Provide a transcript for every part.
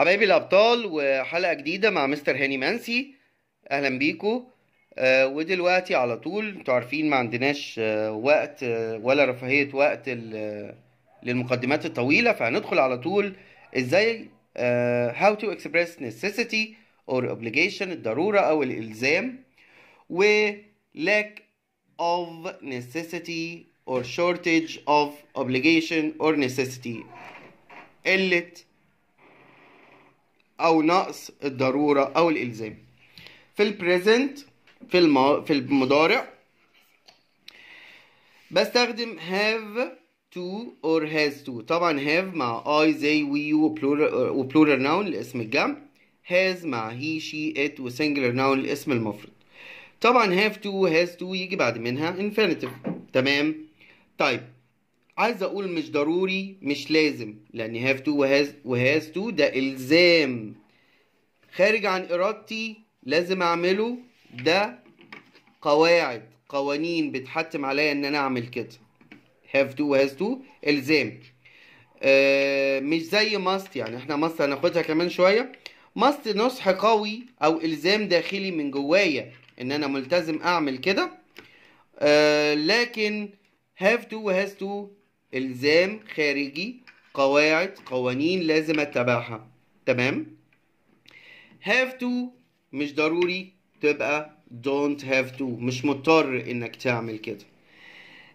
حبايبي الابطال وحلقه جديده مع مستر هاني منسي اهلا بيكو آه، ودلوقتي على طول انتوا عارفين ما عندناش آه، وقت آه، ولا رفاهيه وقت للمقدمات الطويله فهندخل على طول ازاي how to express necessity or obligation الضروره او الالزام و lack of necessity or shortage of obligation or necessity قله أو نقص الضرورة أو الإلزام في البريزنت في الم... في المضارع بستخدم have to or has to طبعا have مع I they we you plural noun لاسم الجمع has مع he she it singular noun لاسم المفرد طبعا have to has to يجي بعد منها infinitive تمام طيب عايز اقول مش ضروري مش لازم لان هاف تو وهاز تو ده الزام خارج عن ارادتي لازم اعمله ده قواعد قوانين بتحتم عليا ان انا اعمل كده هاف تو وهاز تو الزام آه، مش زي ماست يعني احنا ماست هناخدها كمان شويه ماست نصح قوي او الزام داخلي من جوايا ان انا ملتزم اعمل كده آه، لكن هاف تو وهاز تو الزام خارجي قواعد قوانين لازم اتبعها تمام have to مش ضروري تبقى don't have to مش مضطر انك تعمل كده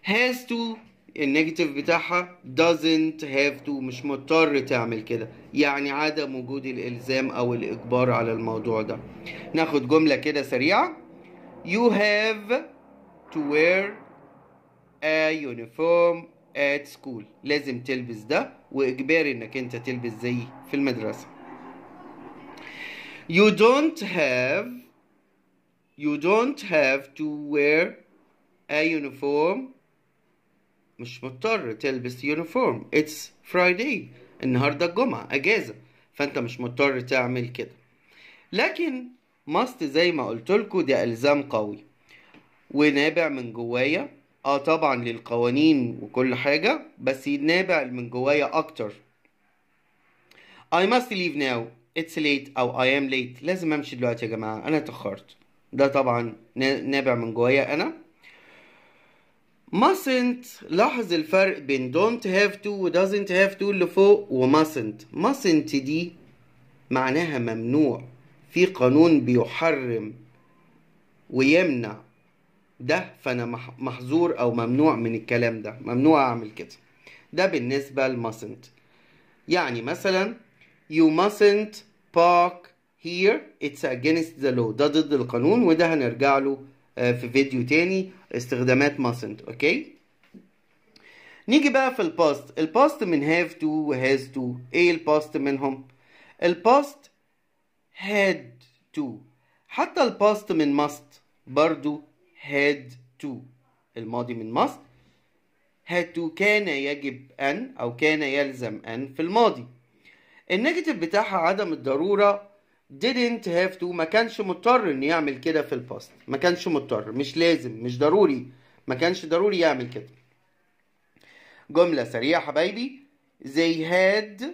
has to النيجاتيف بتاعها doesn't have to مش مضطر تعمل كده يعني عدم وجود الالزام او الاجبار على الموضوع ده ناخد جمله كده سريعه you have to wear a uniform at school لازم تلبس ده واجباري انك انت تلبس زي في المدرسه you don't have you don't have to wear a uniform مش مضطر تلبس uniform it's Friday النهارده الجمعه اجازه فانت مش مضطر تعمل كده لكن must زي ما قلت لكم ده الزام قوي ونابع من جوايا اه طبعا للقوانين وكل حاجة بس يتنابع من جوايا اكتر I must leave now it's late او I am late لازم امشي دلوقتي يا جماعة انا اتأخرت ده طبعا نابع من جوايا انا mustn't لاحظ الفرق بين don't have to و doesn't have to اللي فوق و mustn't mustn't دي معناها ممنوع في قانون بيحرم ويمنع ده فانا محظور او ممنوع من الكلام ده ممنوع اعمل كده ده بالنسبه ل mustn't يعني مثلا you mustn't park here it's against the law ده ضد القانون وده هنرجع له آه، في فيديو تاني استخدامات mustn't اوكي نيجي بقى في الباست الباست من have to و has to ايه الباست منهم الباست had to حتى الباست من must برضو had to الماضي من must had to كان يجب أن أو كان يلزم أن في الماضي النيجاتيف بتاعها عدم الضرورة didn't have to ما كانش مضطر إنه يعمل كده في الباست ما كانش مضطر مش لازم مش ضروري ما كانش ضروري يعمل كده جملة سريعة حبايبي they had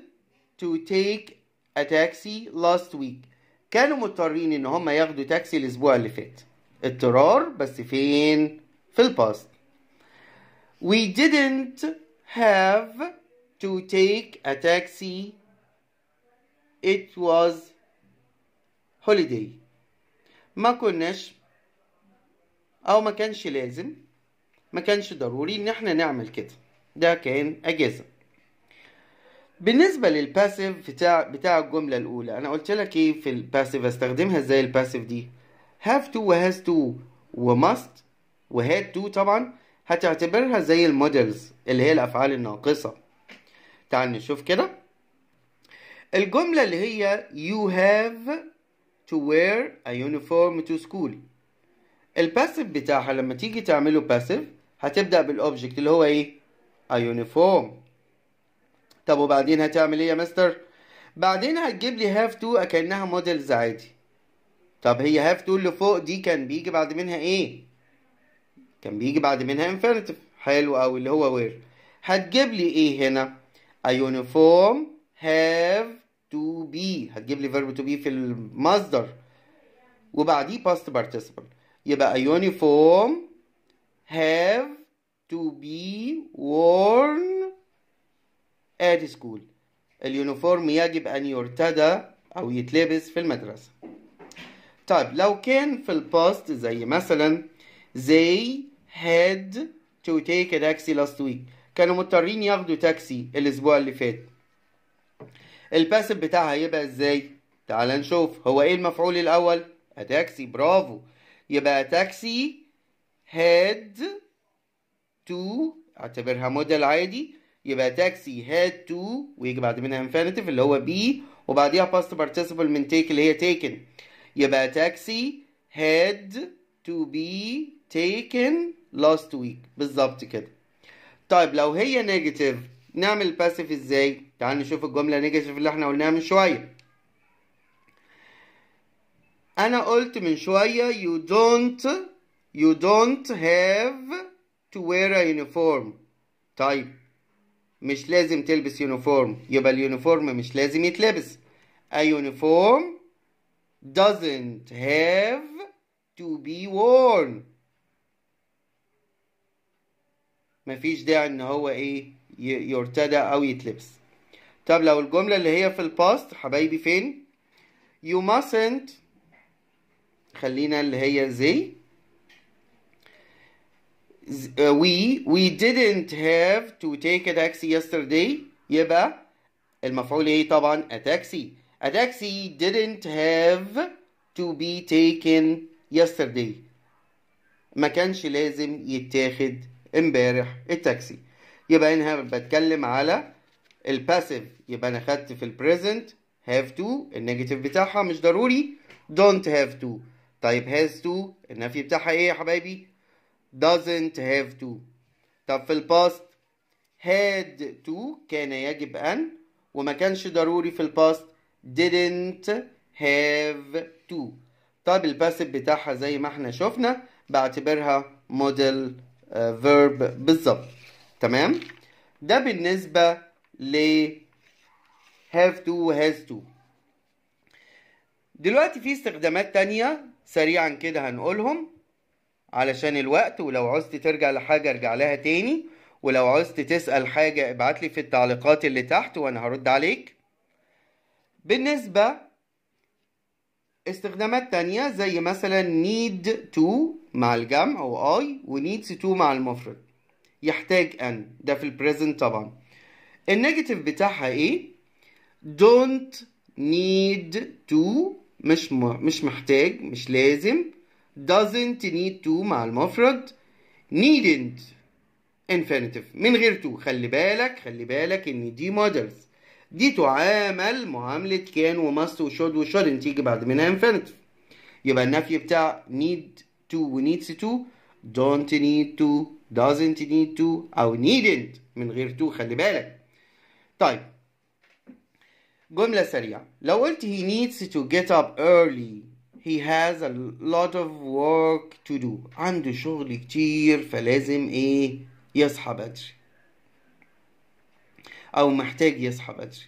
to take a taxi last week كانوا مضطرين إن هم ياخدوا تاكسي الأسبوع اللي فات اضطرار بس فين في الباست we didn't have to take a taxi it was holiday ما كناش او ما كانش لازم ما كانش ضروري ان احنا نعمل كده ده كان اجازه بالنسبه للباسيف بتاع بتاع الجمله الاولى انا قلت لك ايه في الباسيف استخدمها ازاي الباسيف دي have to و has to و must و had to طبعا هتعتبرها زي المودلز اللي هي الأفعال الناقصة تعال نشوف كده الجملة اللي هي you have to wear a uniform to school الباسيف بتاعها لما تيجي تعمله باسيف هتبدأ بالأوبجكت اللي هو إيه؟ a uniform طب وبعدين هتعمل إيه يا مستر؟ بعدين هتجيب لي have to كأنها مودلز عادي طب هي هاف اللي فوق دي كان بيجي بعد منها ايه كان بيجي بعد منها انفينيتيف حلو قوي اللي هو وير هتجيب لي ايه هنا a uniform have to be هتجيب لي verb to be في المصدر وبعديه past participle يبقى a uniform have to be worn at school اليونيفورم يجب ان يرتدى او يتلبس في المدرسه طيب لو كان في الباست زي مثلا they had to take a taxi last week كانوا مضطرين ياخدوا تاكسي الاسبوع اللي فات الباسف بتاعها هيبقى ازاي تعال نشوف هو ايه المفعول الاول a taxi برافو يبقى تاكسي had to اعتبرها موديل عادي يبقى تاكسي had to ويجي بعد منها infinitive اللي هو be وبعديها past participle من take اللي هي taken يبقى تاكسي had to be taken last week بالظبط كده طيب لو هي نيجاتيف نعمل الباسيف ازاي تعال نشوف الجمله نيجاتيف اللي احنا قلناها من شويه انا قلت من شويه you don't you don't have to wear a uniform طيب مش لازم تلبس يونيفورم يبقى اليونيفورم مش لازم يتلبس a uniform doesn't have to be worn مفيش داعي ان هو ايه يرتدى او يتلبس طب لو الجملة اللي هي في الباست حبايبي فين you mustn't خلينا اللي هي زي آه، we we didn't have to take a taxi yesterday يبقى المفعول ايه طبعا a taxi A taxi didn't have to be taken yesterday ما كانش لازم يتاخد امبارح التاكسي يبقى هنا بتكلم على الباسيف يبقى انا خدت في البريزنت have to النيجاتيف بتاعها مش ضروري don't have to طيب has to النفي بتاعها ايه يا حبايبي doesn't have to طب في الباست had to كان يجب ان وما كانش ضروري في الباست didn't have to طب الباسيف بتاعها زي ما احنا شفنا بعتبرها موديل فيرب آه، بالظبط تمام ده بالنسبة ل have to has to دلوقتي في استخدامات تانية سريعا كده هنقولهم علشان الوقت ولو عوزت ترجع لحاجة ارجع لها تاني ولو عوزت تسأل حاجة ابعتلي في التعليقات اللي تحت وانا هرد عليك بالنسبة استخدامات تانية زي مثلا need to مع الجمع هو I و needs to مع المفرد يحتاج أن ده في البريزنت طبعا النيجاتيف بتاعها ايه don't need to مش م... مش محتاج مش لازم doesn't need to مع المفرد needn't infinitive من غير to خلي بالك خلي بالك ان دي models دي تعامل معاملة كان وماست وشود وشودنت تيجي بعد منها infinitive يبقى النفي بتاع need to و needs to don't need to doesn't need to أو needn't من غير to خلي بالك طيب جملة سريعة لو قلت he needs to get up early he has a lot of work to do عنده شغل كتير فلازم ايه يصحى بدري او محتاج يصحى بدري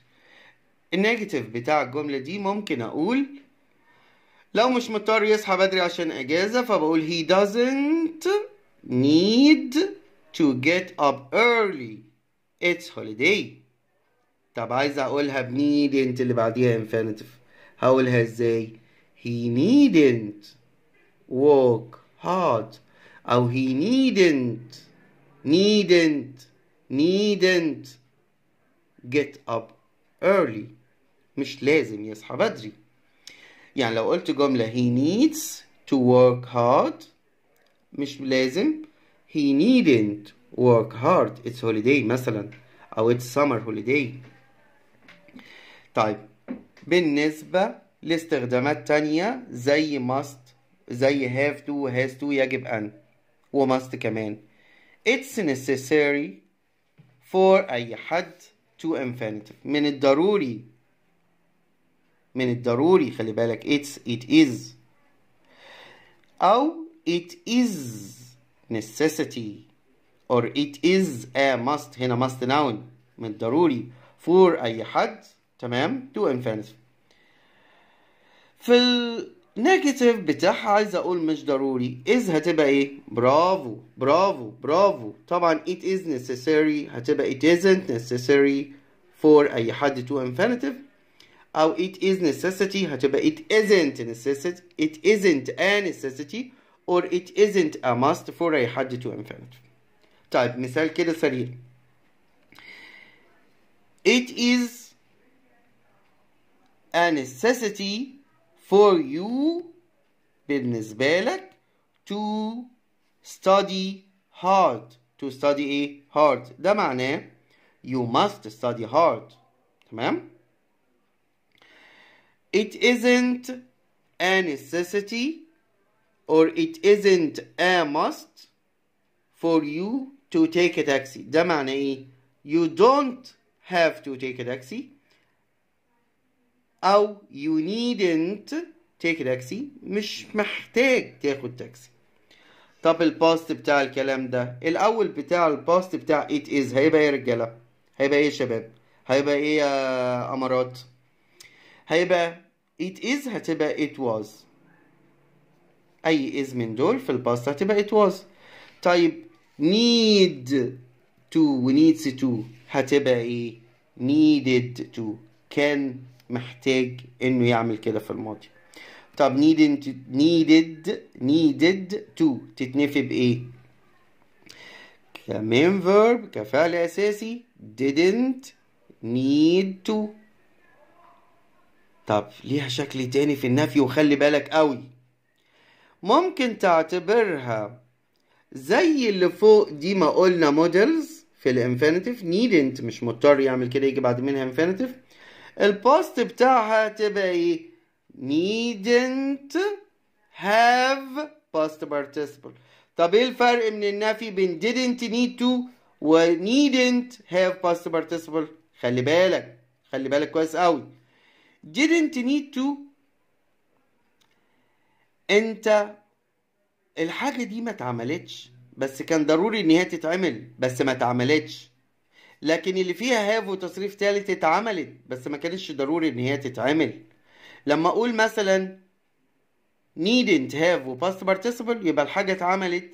النيجاتيف بتاع الجملة دي ممكن اقول لو مش مضطر يصحى بدري عشان اجازة فبقول he doesn't need to get up early it's holiday طب عايز اقولها بنيد اللي بعديها infinitive هقولها ازاي he needn't work hard او he needn't needn't needn't get up early مش لازم يصحى بدري يعني لو قلت جملة he needs to work hard مش لازم he needn't work hard it's holiday مثلا أو it's summer holiday طيب بالنسبة لاستخدامات تانية زي must زي have to has to يجب أن و must كمان it's necessary for أي حد to infinitive من الضروري من الضروري خلي بالك it's it is أو it is necessity or it is a must هنا must noun من الضروري for أي حد تمام to infinitive في ال نيجاتيف بتاعها عايز اقول مش ضروري از هتبقى ايه برافو برافو برافو طبعا it is necessary هتبقى it isn't necessary for اي حد to infinitive او it is necessity هتبقى it isn't necessity it isn't a necessity or it isn't a must for اي حد to infinitive طيب مثال كده سريع it is a necessity for you بالنسبة لك to study hard to study hard ده معناه you must study hard تمام it isn't a necessity or it isn't a must for you to take a taxi ده معناه you don't have to take a taxi أو you needn't take a taxi مش محتاج تاخد تاكسي طب الباست بتاع الكلام ده الأول بتاع الباست بتاع it is هيبقى إيه يا رجالة؟ هيبقى إيه يا شباب؟ هيبقى إيه يا أمارات؟ هيبقى it is هتبقى it was أي is من دول في الباست هتبقى it was طيب need to و needs to هتبقى إيه؟ needed to can محتاج انه يعمل كده في الماضي طب needed needed needed to تتنفي بايه كمين verb كفعل اساسي didn't need to طب ليها شكل تاني في النفي وخلي بالك قوي ممكن تعتبرها زي اللي فوق دي ما قلنا مودلز في الانفينيتيف needn't مش مضطر يعمل كده يجي بعد منها infinitive البوست بتاعها تبقى ايه needn't have past participle طب ايه الفرق من النفي بين didn't need to و needn't have past participle خلي بالك خلي بالك كويس قوي didn't need to انت الحاجة دي ما اتعملتش بس كان ضروري ان هي تتعمل بس ما اتعملتش لكن اللي فيها هاف وتصريف ثالث اتعملت بس ما كانش ضروري ان هي تتعمل لما اقول مثلا needn't have و past participle يبقى الحاجة اتعملت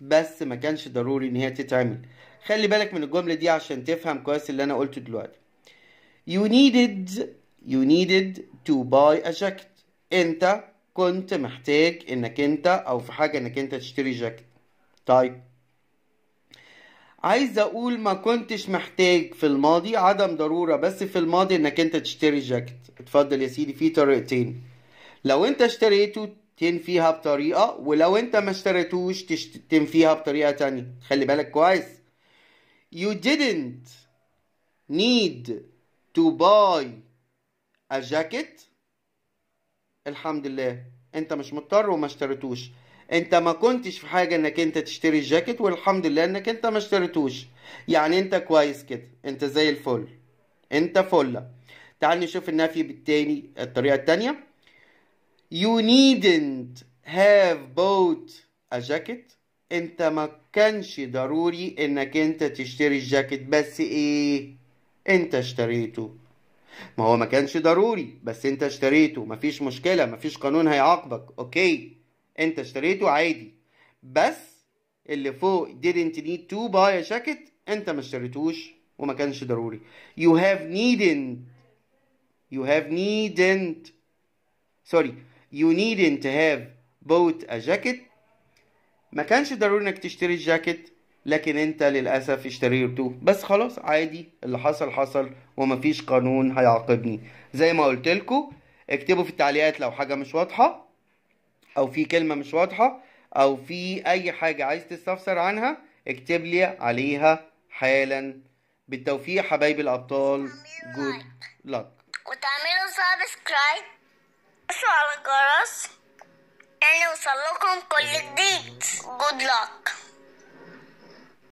بس ما كانش ضروري ان هي تتعمل خلي بالك من الجملة دي عشان تفهم كويس اللي انا قلته دلوقتي you needed you needed to buy a jacket انت كنت محتاج انك انت او في حاجة انك انت تشتري جاكيت طيب عايز اقول ما كنتش محتاج في الماضي عدم ضروره بس في الماضي انك انت تشتري جاكيت اتفضل يا سيدي في طريقتين لو انت اشتريته تنفيها بطريقه ولو انت ما اشتريتوش تشت... تنفيها بطريقه تانية خلي بالك كويس you didn't need to buy a jacket الحمد لله انت مش مضطر وما اشتريتوش انت ما كنتش في حاجه انك انت تشتري الجاكيت والحمد لله انك انت ما اشتريتوش يعني انت كويس كده انت زي الفل انت فل تعال نشوف النفي بالتاني الطريقه التانيه you needn't have bought a jacket انت ما كانش ضروري انك انت تشتري الجاكيت بس ايه انت اشتريته ما هو ما كانش ضروري بس انت اشتريته مفيش مشكله مفيش قانون هيعاقبك اوكي انت اشتريته عادي بس اللي فوق didn't need to buy a jacket انت ما اشتريتوش وما كانش ضروري you have needn't you have needn't sorry you needn't have bought a jacket ما كانش ضروري انك تشتري الجاكيت لكن انت للاسف اشتريته بس خلاص عادي اللي حصل حصل ومفيش قانون هيعاقبني زي ما قلت لكم اكتبوا في التعليقات لو حاجه مش واضحه او في كلمه مش واضحه او في اي حاجه عايز تستفسر عنها اكتب لي عليها حالا بالتوفيق حبايب الابطال جود لك وتعملوا سبسكرايب بصوا على الجرس يعني وصل لكم كل جديد جود لك